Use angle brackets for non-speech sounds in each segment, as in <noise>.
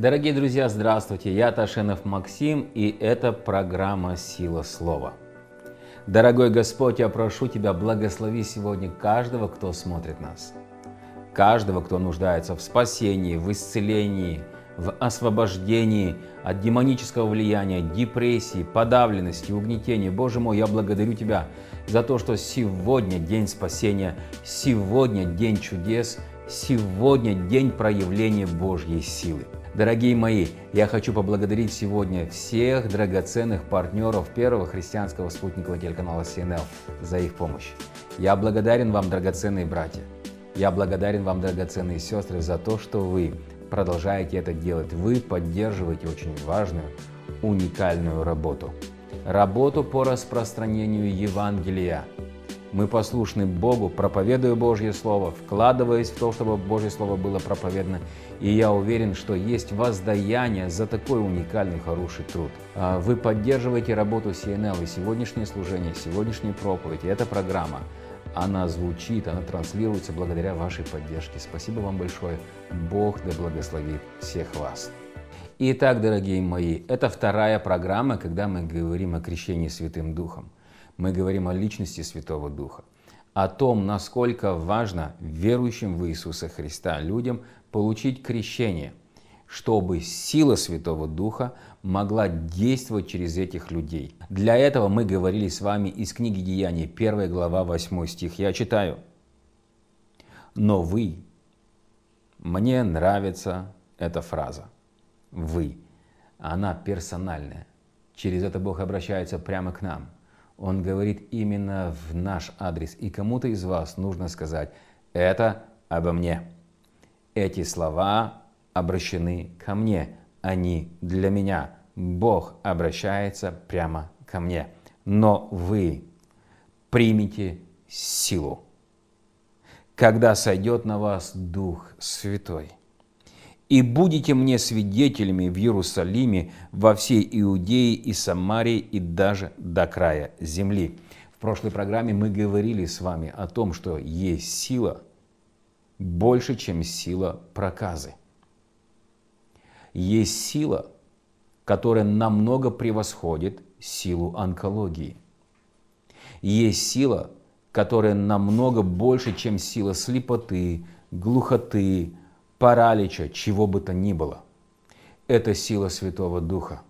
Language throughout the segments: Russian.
Дорогие друзья, здравствуйте! Я Ташенов Максим, и это программа «Сила слова». Дорогой Господь, я прошу Тебя, благослови сегодня каждого, кто смотрит нас. Каждого, кто нуждается в спасении, в исцелении, в освобождении от демонического влияния, депрессии, подавленности, угнетения. Боже мой, я благодарю Тебя за то, что сегодня день спасения, сегодня день чудес, сегодня день проявления Божьей силы. Дорогие мои, я хочу поблагодарить сегодня всех драгоценных партнеров первого христианского спутникового телеканала CNL за их помощь. Я благодарен вам, драгоценные братья. Я благодарен вам, драгоценные сестры, за то, что вы продолжаете это делать. Вы поддерживаете очень важную, уникальную работу. Работу по распространению Евангелия – мы послушны Богу, проповедуя Божье Слово, вкладываясь в то, чтобы Божье Слово было проповедано. И я уверен, что есть воздаяние за такой уникальный, хороший труд. А вы поддерживаете работу CNL и сегодняшнее служение, сегодняшние проповеди. Эта программа, она звучит, она транслируется благодаря вашей поддержке. Спасибо вам большое. Бог да благословит всех вас. Итак, дорогие мои, это вторая программа, когда мы говорим о крещении Святым Духом мы говорим о личности Святого Духа, о том, насколько важно верующим в Иисуса Христа людям получить крещение, чтобы сила Святого Духа могла действовать через этих людей. Для этого мы говорили с вами из книги Деяний, 1 глава, 8 стих. Я читаю. «Но вы...» Мне нравится эта фраза. «Вы». Она персональная. Через это Бог обращается прямо к нам – он говорит именно в наш адрес. И кому-то из вас нужно сказать «это обо мне». Эти слова обращены ко мне, они а для меня. Бог обращается прямо ко мне. Но вы примите силу, когда сойдет на вас Дух Святой – и будете мне свидетелями в Иерусалиме, во всей Иудее и Самарии и даже до края земли. В прошлой программе мы говорили с вами о том, что есть сила больше, чем сила проказы. Есть сила, которая намного превосходит силу онкологии. Есть сила, которая намного больше, чем сила слепоты, глухоты, паралича, чего бы то ни было. Это сила Святого Духа.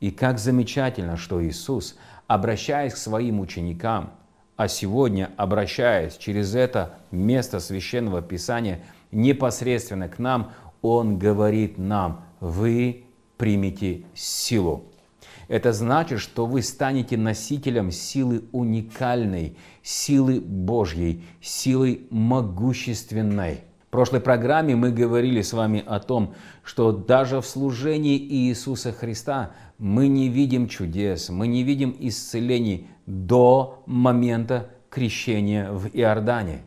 И как замечательно, что Иисус, обращаясь к своим ученикам, а сегодня обращаясь через это место священного Писания непосредственно к нам, Он говорит нам, вы примите силу. Это значит, что вы станете носителем силы уникальной, силы Божьей, силы могущественной – в прошлой программе мы говорили с вами о том, что даже в служении Иисуса Христа мы не видим чудес, мы не видим исцелений до момента крещения в Иордане.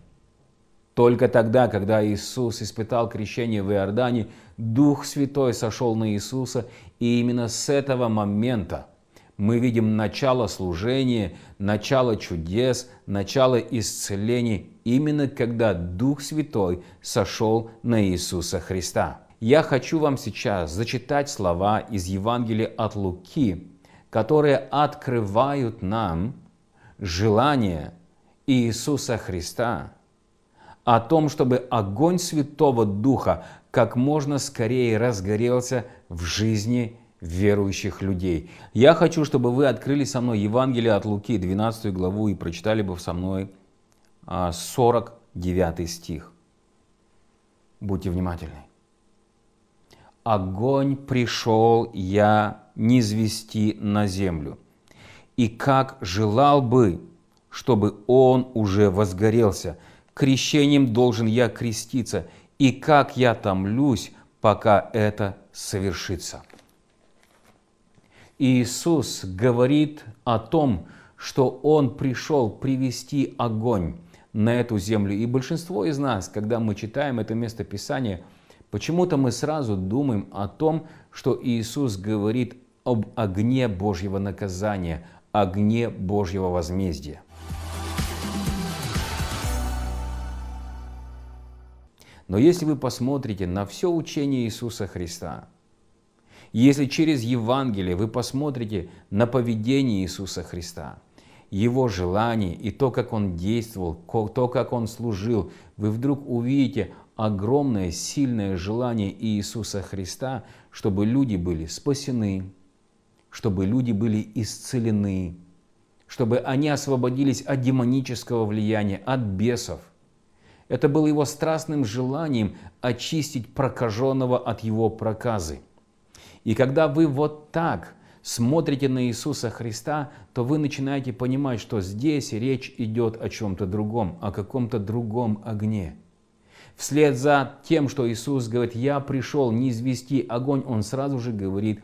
Только тогда, когда Иисус испытал крещение в Иордане, Дух Святой сошел на Иисуса, и именно с этого момента мы видим начало служения, начало чудес, начало исцелений именно когда Дух Святой сошел на Иисуса Христа. Я хочу вам сейчас зачитать слова из Евангелия от Луки, которые открывают нам желание Иисуса Христа о том, чтобы огонь Святого Духа как можно скорее разгорелся в жизни верующих людей. Я хочу, чтобы вы открыли со мной Евангелие от Луки, 12 главу, и прочитали бы со мной 49 а, стих. Будьте внимательны. «Огонь пришел я низвести на землю, и как желал бы, чтобы он уже возгорелся, крещением должен я креститься, и как я томлюсь, пока это совершится». Иисус говорит о том, что Он пришел привести огонь, на эту землю. И большинство из нас, когда мы читаем это место Писания, почему-то мы сразу думаем о том, что Иисус говорит об огне Божьего наказания, огне Божьего возмездия. Но если вы посмотрите на все учение Иисуса Христа, если через Евангелие вы посмотрите на поведение Иисуса Христа – его желаний и то, как он действовал, то, как он служил, вы вдруг увидите огромное, сильное желание Иисуса Христа, чтобы люди были спасены, чтобы люди были исцелены, чтобы они освободились от демонического влияния, от бесов. Это было его страстным желанием очистить прокаженного от его проказы. И когда вы вот так – смотрите на Иисуса Христа, то вы начинаете понимать, что здесь речь идет о чем-то другом, о каком-то другом огне. Вслед за тем, что Иисус говорит, «Я пришел не извести огонь», Он сразу же говорит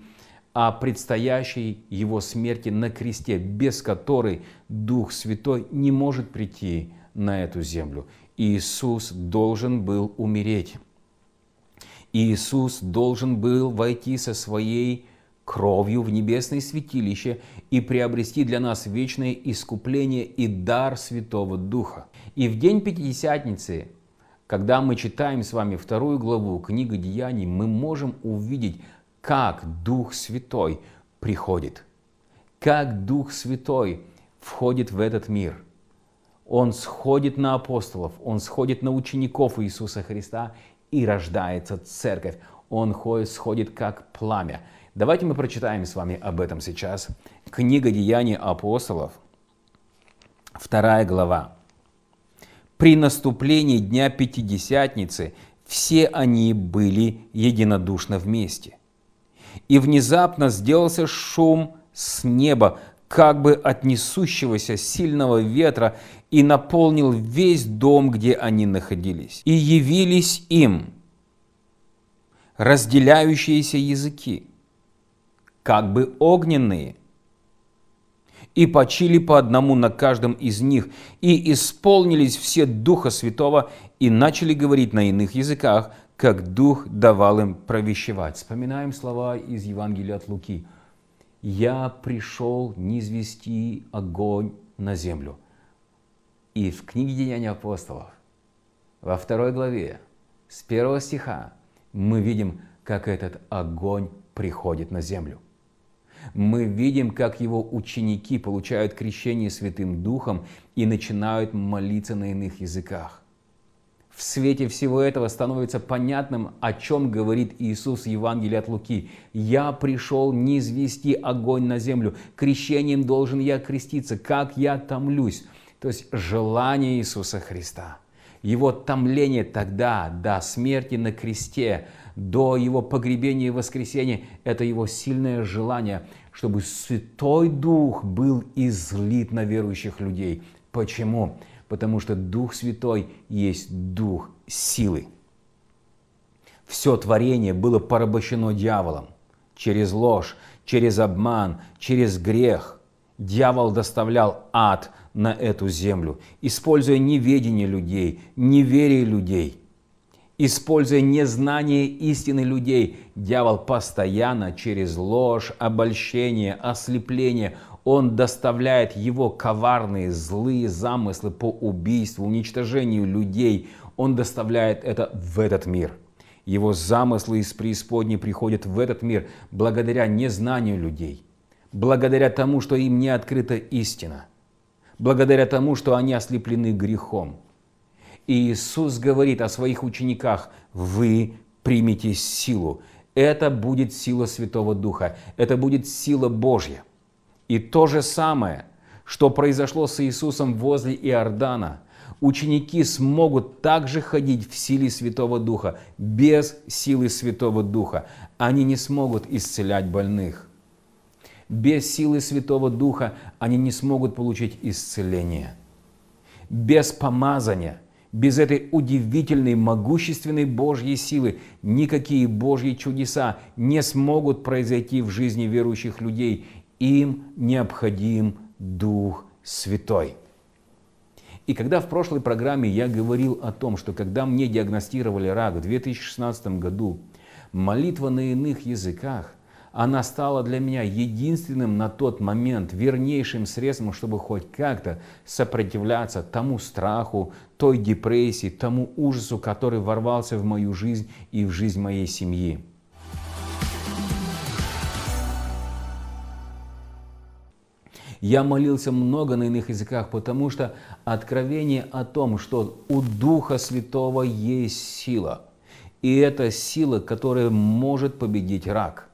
о предстоящей Его смерти на кресте, без которой Дух Святой не может прийти на эту землю. Иисус должен был умереть. Иисус должен был войти со своей кровью в небесное святилище и приобрести для нас вечное искупление и дар Святого Духа. И в день Пятидесятницы, когда мы читаем с вами вторую главу книги Деяний, мы можем увидеть, как Дух Святой приходит, как Дух Святой входит в этот мир. Он сходит на апостолов, он сходит на учеников Иисуса Христа и рождается церковь. Он сходит как пламя. Давайте мы прочитаем с вами об этом сейчас. Книга «Деяний апостолов», вторая глава. «При наступлении Дня Пятидесятницы все они были единодушно вместе. И внезапно сделался шум с неба, как бы от несущегося сильного ветра, и наполнил весь дом, где они находились. И явились им разделяющиеся языки, как бы огненные, и почили по одному на каждом из них, и исполнились все Духа Святого, и начали говорить на иных языках, как Дух давал им провещевать. Вспоминаем слова из Евангелия от Луки. «Я пришел низвести огонь на землю». И в книге «Деяния апостолов» во второй главе с первого стиха мы видим, как этот огонь приходит на землю – мы видим, как его ученики получают крещение Святым Духом и начинают молиться на иных языках. В свете всего этого становится понятным, о чем говорит Иисус в Евангелии от Луки. «Я пришел не извести огонь на землю, крещением должен я креститься, как я томлюсь». То есть желание Иисуса Христа – его томление тогда, до смерти на кресте, до его погребения и воскресения, это его сильное желание, чтобы Святой Дух был излит на верующих людей. Почему? Потому что Дух Святой есть Дух силы. Все творение было порабощено дьяволом через ложь, через обман, через грех. Дьявол доставлял ад на эту землю, используя неведение людей, неверие людей, используя незнание истины людей. Дьявол постоянно через ложь, обольщение, ослепление, он доставляет его коварные, злые замыслы по убийству, уничтожению людей. Он доставляет это в этот мир. Его замыслы из преисподней приходят в этот мир благодаря незнанию людей, благодаря тому, что им не открыта истина – благодаря тому, что они ослеплены грехом. И Иисус говорит о своих учениках, вы примете силу. Это будет сила Святого Духа, это будет сила Божья. И то же самое, что произошло с Иисусом возле Иордана, ученики смогут также ходить в силе Святого Духа, без силы Святого Духа. Они не смогут исцелять больных. Без силы Святого Духа они не смогут получить исцеление. Без помазания, без этой удивительной, могущественной Божьей силы никакие Божьи чудеса не смогут произойти в жизни верующих людей. Им необходим Дух Святой. И когда в прошлой программе я говорил о том, что когда мне диагностировали рак в 2016 году, молитва на иных языках она стала для меня единственным на тот момент вернейшим средством, чтобы хоть как-то сопротивляться тому страху, той депрессии, тому ужасу, который ворвался в мою жизнь и в жизнь моей семьи. Я молился много на иных языках, потому что откровение о том, что у Духа Святого есть сила. И это сила, которая может победить рак.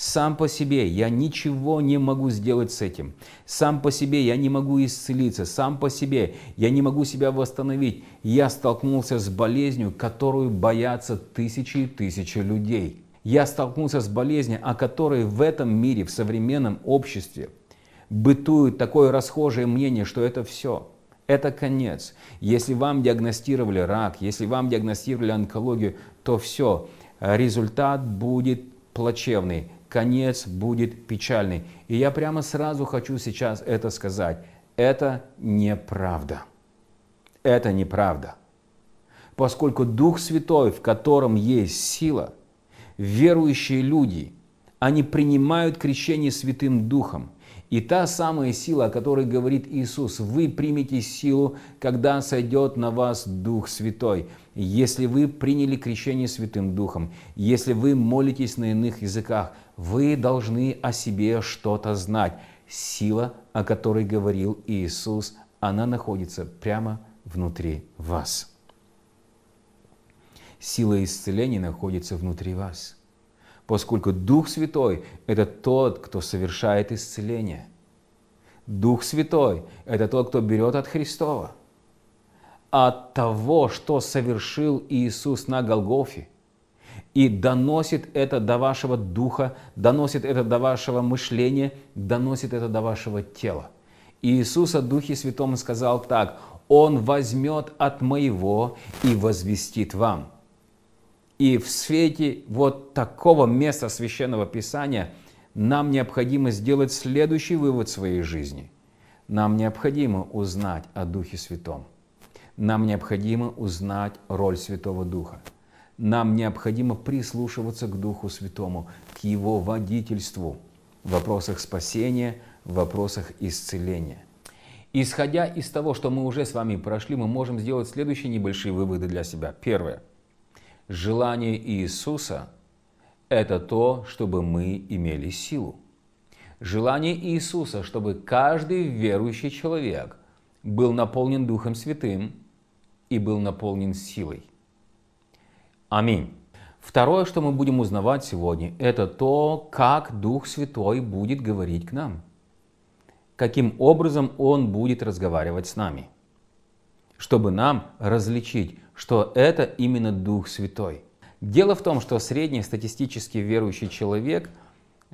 Сам по себе я ничего не могу сделать с этим. Сам по себе я не могу исцелиться. Сам по себе я не могу себя восстановить. Я столкнулся с болезнью, которую боятся тысячи и тысячи людей. Я столкнулся с болезнью, о которой в этом мире, в современном обществе бытует такое расхожее мнение, что это все. Это конец. Если вам диагностировали рак, если вам диагностировали онкологию, то все, результат будет плачевный конец будет печальный. И я прямо сразу хочу сейчас это сказать. Это неправда. Это неправда. Поскольку Дух Святой, в котором есть сила, верующие люди, они принимают крещение Святым Духом – и та самая сила, о которой говорит Иисус, вы примете силу, когда сойдет на вас Дух Святой. Если вы приняли крещение Святым Духом, если вы молитесь на иных языках, вы должны о себе что-то знать. Сила, о которой говорил Иисус, она находится прямо внутри вас. Сила исцеления находится внутри вас. Поскольку Дух Святой – это тот, кто совершает исцеление. Дух Святой – это тот, кто берет от Христова. От того, что совершил Иисус на Голгофе – и доносит это до вашего духа, доносит это до вашего мышления, доносит это до вашего тела. Иисус о Духе Святом сказал так, «Он возьмет от моего и возвестит вам». И в свете вот такого места Священного Писания нам необходимо сделать следующий вывод своей жизни. Нам необходимо узнать о Духе Святом. Нам необходимо узнать роль Святого Духа. Нам необходимо прислушиваться к Духу Святому, к Его водительству в вопросах спасения, в вопросах исцеления. Исходя из того, что мы уже с вами прошли, мы можем сделать следующие небольшие выводы для себя. Первое. Желание Иисуса – это то, чтобы мы имели силу. Желание Иисуса, чтобы каждый верующий человек был наполнен Духом Святым и был наполнен силой. Аминь. Второе, что мы будем узнавать сегодня, это то, как Дух Святой будет говорить к нам. Каким образом Он будет разговаривать с нами. Чтобы нам различить, что это именно Дух Святой. Дело в том, что средний статистически верующий человек,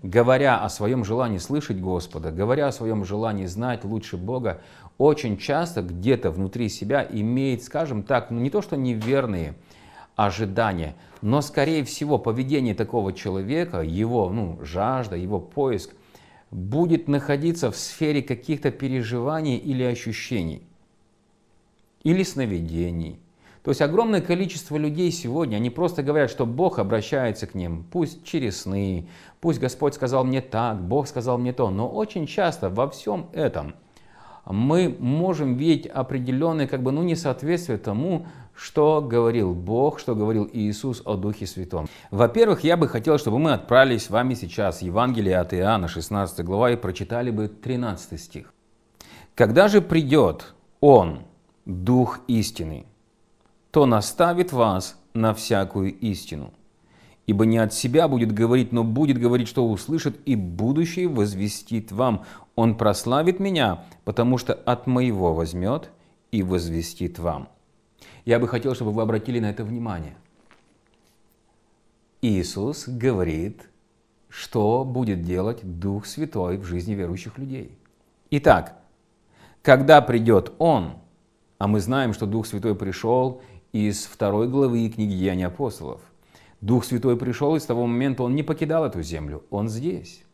говоря о своем желании слышать Господа, говоря о своем желании знать лучше Бога, очень часто где-то внутри себя имеет, скажем так, ну не то что неверные, ожидания. Но, скорее всего, поведение такого человека, его ну, жажда, его поиск, будет находиться в сфере каких-то переживаний или ощущений, или сновидений. То есть огромное количество людей сегодня, они просто говорят, что Бог обращается к ним, пусть через сны, пусть Господь сказал мне так, Бог сказал мне то, но очень часто во всем этом мы можем видеть определенные как бы, ну, несоответствие тому, что говорил Бог, что говорил Иисус о Духе Святом. Во-первых, я бы хотел, чтобы мы отправились с вами сейчас в Евангелие от Иоанна, 16 глава, и прочитали бы 13 стих. «Когда же придет Он, Дух истины, то наставит вас на всякую истину, ибо не от себя будет говорить, но будет говорить, что услышит, и будущее возвестит вам. Он прославит меня, потому что от моего возьмет и возвестит вам». Я бы хотел, чтобы вы обратили на это внимание. Иисус говорит, что будет делать Дух Святой в жизни верующих людей. Итак, когда придет Он, а мы знаем, что Дух Святой пришел из второй главы книги Деяний апостолов. Дух Святой пришел, и с того момента Он не покидал эту землю. Он здесь.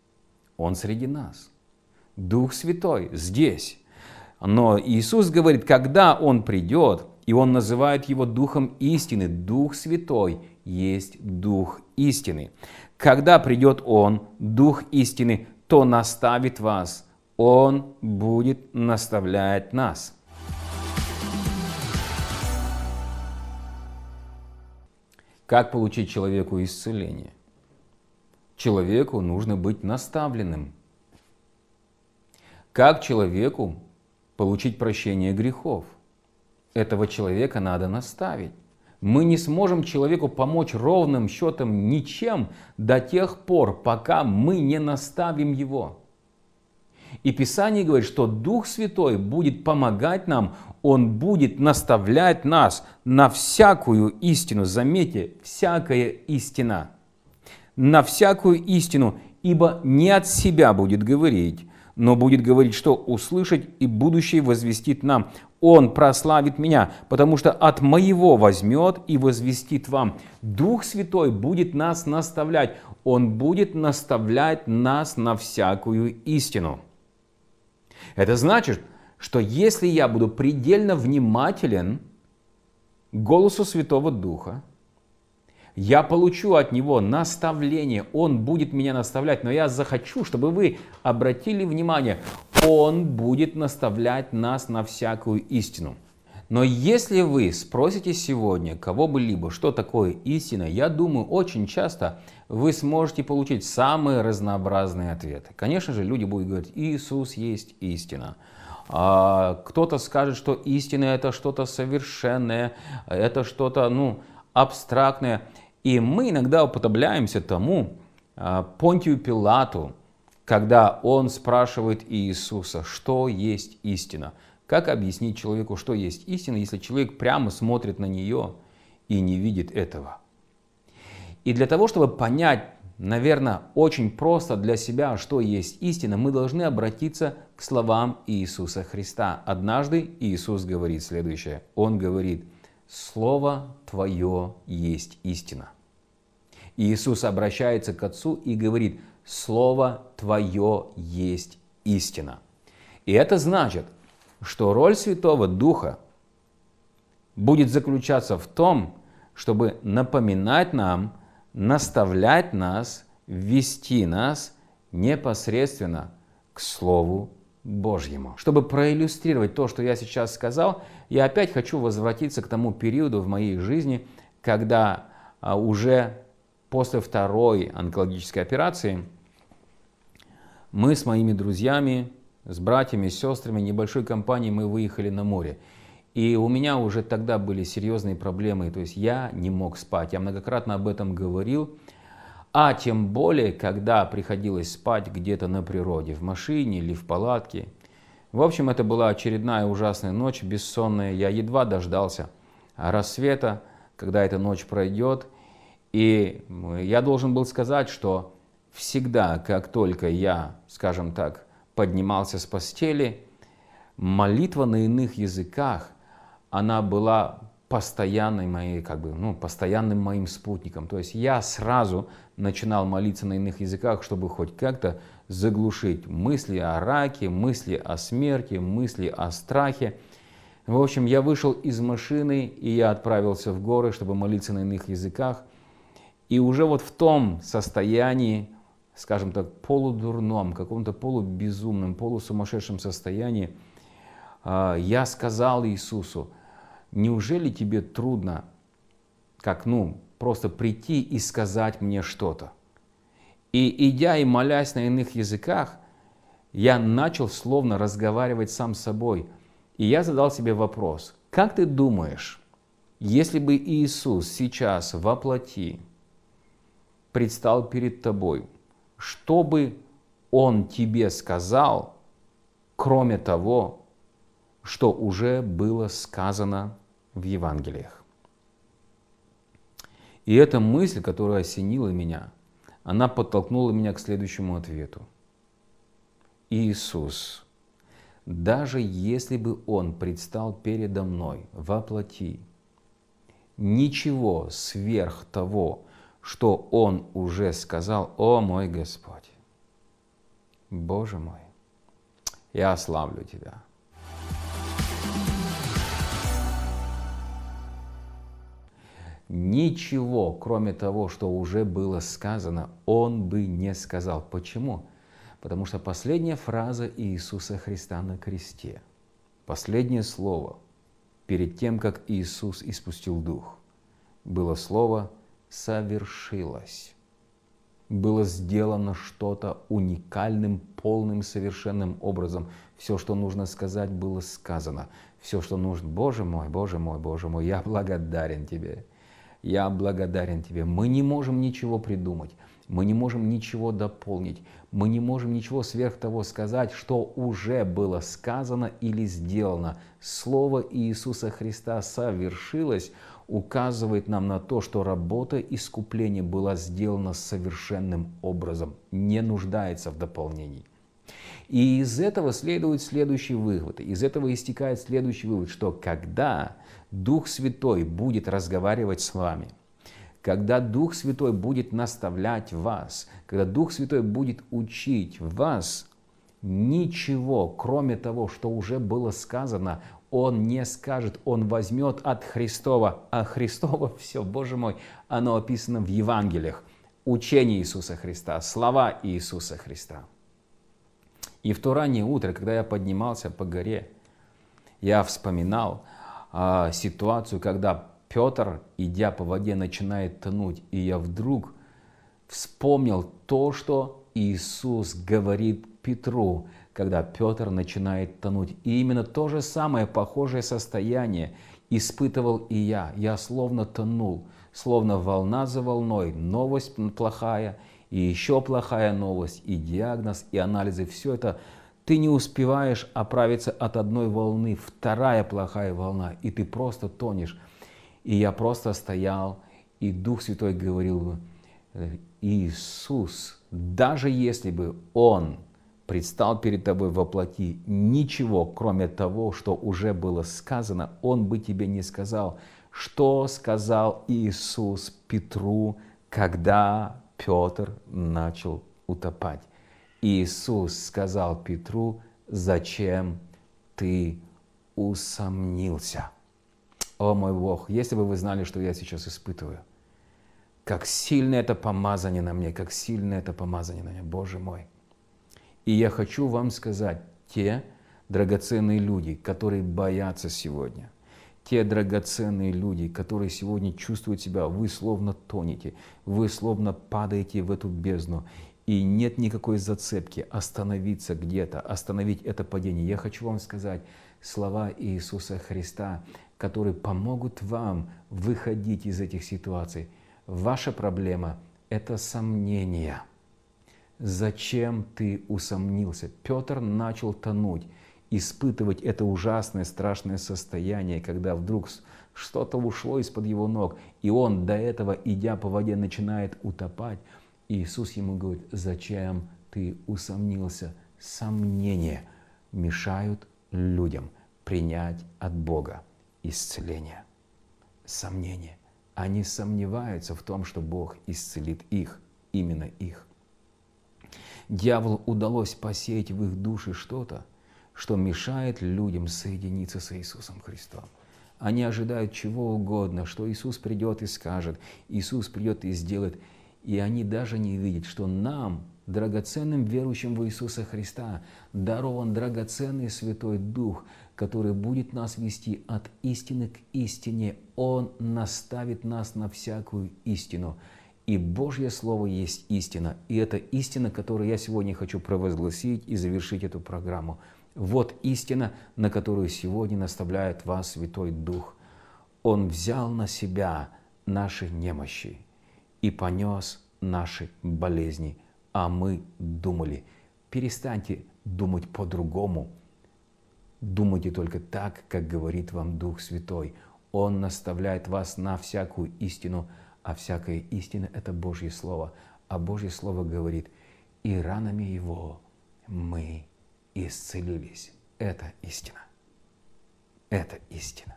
Он среди нас. Дух Святой здесь. Но Иисус говорит, когда Он придет, и он называет его Духом истины. Дух Святой есть Дух истины. Когда придет Он, Дух истины, то наставит вас. Он будет наставлять нас. Как получить человеку исцеление? Человеку нужно быть наставленным. Как человеку получить прощение грехов? этого человека надо наставить. Мы не сможем человеку помочь ровным счетом ничем до тех пор, пока мы не наставим его. И Писание говорит, что Дух Святой будет помогать нам, Он будет наставлять нас на всякую истину. Заметьте, всякая истина. На всякую истину, ибо не от себя будет говорить, но будет говорить, что услышать и будущее возвестит нам. Он прославит меня, потому что от моего возьмет и возвестит вам. Дух Святой будет нас наставлять. Он будет наставлять нас на всякую истину. Это значит, что если я буду предельно внимателен голосу Святого Духа, я получу от него наставление, он будет меня наставлять, но я захочу, чтобы вы обратили внимание, он будет наставлять нас на всякую истину. Но если вы спросите сегодня кого бы либо, что такое истина, я думаю, очень часто вы сможете получить самые разнообразные ответы. Конечно же, люди будут говорить, Иисус есть истина. А кто-то скажет, что истина это что-то совершенное, это что-то ну, абстрактное. И мы иногда уподобляемся тому а, Понтию Пилату, когда он спрашивает Иисуса, что есть истина. Как объяснить человеку, что есть истина, если человек прямо смотрит на нее и не видит этого? И для того, чтобы понять, наверное, очень просто для себя, что есть истина, мы должны обратиться к словам Иисуса Христа. Однажды Иисус говорит следующее. Он говорит, Слово Твое есть истина. Иисус обращается к Отцу и говорит, Слово Твое есть истина. И это значит, что роль Святого Духа будет заключаться в том, чтобы напоминать нам, наставлять нас, вести нас непосредственно к Слову Божьему. Чтобы проиллюстрировать то, что я сейчас сказал, я опять хочу возвратиться к тому периоду в моей жизни, когда а, уже после второй онкологической операции мы с моими друзьями, с братьями, с сестрами, небольшой компанией мы выехали на море. И у меня уже тогда были серьезные проблемы, то есть я не мог спать. Я многократно об этом говорил. А тем более, когда приходилось спать где-то на природе, в машине или в палатке. В общем, это была очередная ужасная ночь, бессонная. Я едва дождался рассвета, когда эта ночь пройдет. И я должен был сказать, что всегда, как только я, скажем так, поднимался с постели, молитва на иных языках, она была постоянной моей, как бы, ну, постоянным моим спутником. То есть я сразу начинал молиться на иных языках, чтобы хоть как-то заглушить мысли о раке, мысли о смерти, мысли о страхе. В общем, я вышел из машины, и я отправился в горы, чтобы молиться на иных языках. И уже вот в том состоянии, скажем так, полудурном, каком-то полубезумном, полусумасшедшем состоянии, а, я сказал Иисусу – неужели тебе трудно, как, ну, просто прийти и сказать мне что-то? И идя и молясь на иных языках, я начал словно разговаривать сам с собой. И я задал себе вопрос, как ты думаешь, если бы Иисус сейчас во плоти предстал перед тобой, что бы Он тебе сказал, кроме того, что уже было сказано в Евангелиях. И эта мысль, которая осенила меня, она подтолкнула меня к следующему ответу. Иисус, даже если бы Он предстал передо мной во плоти, ничего сверх того, что Он уже сказал, о мой Господь, Боже мой, я славлю Тебя. ничего, кроме того, что уже было сказано, он бы не сказал. Почему? Потому что последняя фраза Иисуса Христа на кресте, последнее слово перед тем, как Иисус испустил дух, было слово «совершилось». Было сделано что-то уникальным, полным, совершенным образом. Все, что нужно сказать, было сказано. Все, что нужно. Боже мой, Боже мой, Боже мой, я благодарен Тебе я благодарен тебе. Мы не можем ничего придумать, мы не можем ничего дополнить, мы не можем ничего сверх того сказать, что уже было сказано или сделано. Слово Иисуса Христа совершилось, указывает нам на то, что работа искупления была сделана совершенным образом, не нуждается в дополнении. И из этого следует следующий вывод. Из этого истекает следующий вывод, что когда Дух Святой будет разговаривать с вами, когда Дух Святой будет наставлять вас, когда Дух Святой будет учить вас, ничего, кроме того, что уже было сказано, он не скажет, он возьмет от Христова. А Христова <laughs> все, Боже мой, оно описано в Евангелиях. Учение Иисуса Христа, слова Иисуса Христа. И в то раннее утро, когда я поднимался по горе, я вспоминал а, ситуацию, когда Петр, идя по воде, начинает тонуть. И я вдруг вспомнил то, что Иисус говорит Петру, когда Петр начинает тонуть. И именно то же самое похожее состояние испытывал и я. Я словно тонул, словно волна за волной, новость плохая – и еще плохая новость, и диагноз, и анализы, все это ты не успеваешь оправиться от одной волны, вторая плохая волна, и ты просто тонешь. И я просто стоял, и Дух Святой говорил, «Э, Иисус, даже если бы Он предстал перед тобой во плоти, ничего, кроме того, что уже было сказано, Он бы тебе не сказал. Что сказал Иисус Петру, когда Петр начал утопать. Иисус сказал Петру, зачем ты усомнился? О мой Бог, если бы вы знали, что я сейчас испытываю, как сильно это помазание на мне, как сильно это помазание на мне, Боже мой. И я хочу вам сказать, те драгоценные люди, которые боятся сегодня – те драгоценные люди, которые сегодня чувствуют себя, вы словно тонете, вы словно падаете в эту бездну, и нет никакой зацепки остановиться где-то, остановить это падение. Я хочу вам сказать слова Иисуса Христа, которые помогут вам выходить из этих ситуаций. Ваша проблема – это сомнение. Зачем ты усомнился? Петр начал тонуть испытывать это ужасное, страшное состояние, когда вдруг что-то ушло из-под его ног, и он до этого, идя по воде, начинает утопать. И Иисус ему говорит, зачем ты усомнился? Сомнения мешают людям принять от Бога исцеление. Сомнения. Они сомневаются в том, что Бог исцелит их, именно их. Дьяволу удалось посеять в их души что-то, что мешает людям соединиться с Иисусом Христом. Они ожидают чего угодно, что Иисус придет и скажет, Иисус придет и сделает. И они даже не видят, что нам, драгоценным верующим в Иисуса Христа, дарован драгоценный Святой Дух, который будет нас вести от истины к истине. Он наставит нас на всякую истину. И Божье Слово есть истина. И это истина, которую я сегодня хочу провозгласить и завершить эту программу – вот истина, на которую сегодня наставляет вас Святой Дух. Он взял на себя наши немощи и понес наши болезни, а мы думали. Перестаньте думать по-другому. Думайте только так, как говорит вам Дух Святой. Он наставляет вас на всякую истину, а всякая истина – это Божье Слово. А Божье Слово говорит, и ранами Его мы исцелились. Это истина. Это истина.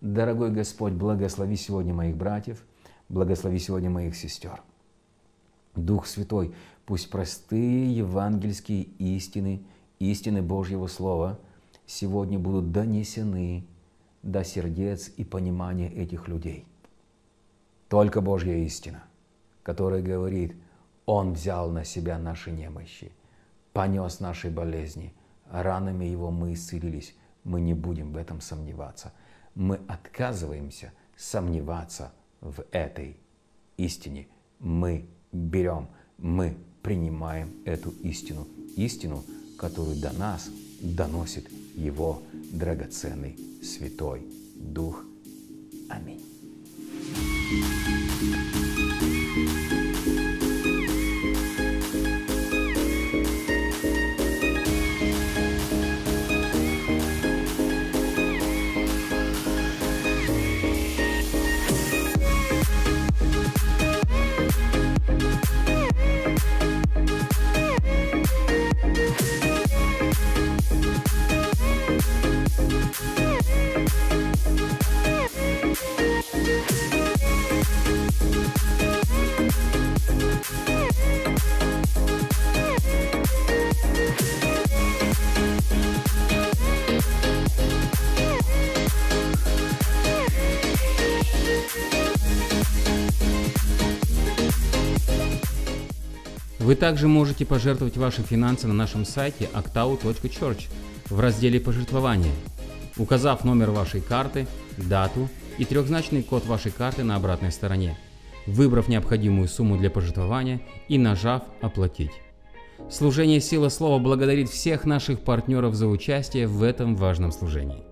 Дорогой Господь, благослови сегодня моих братьев, благослови сегодня моих сестер. Дух Святой, пусть простые евангельские истины, истины Божьего Слова сегодня будут донесены до сердец и понимания этих людей. Только Божья истина, которая говорит, Он взял на себя наши немощи – понес наши болезни, ранами Его мы исцелились, мы не будем в этом сомневаться. Мы отказываемся сомневаться в этой истине. Мы берем, мы принимаем эту истину, истину, которую до нас доносит Его драгоценный Святой Дух. Аминь. Вы также можете пожертвовать ваши финансы на нашем сайте octau.church в разделе «Пожертвования», указав номер вашей карты, дату и трехзначный код вашей карты на обратной стороне, выбрав необходимую сумму для пожертвования и нажав «Оплатить». Служение «Сила Слова» благодарит всех наших партнеров за участие в этом важном служении.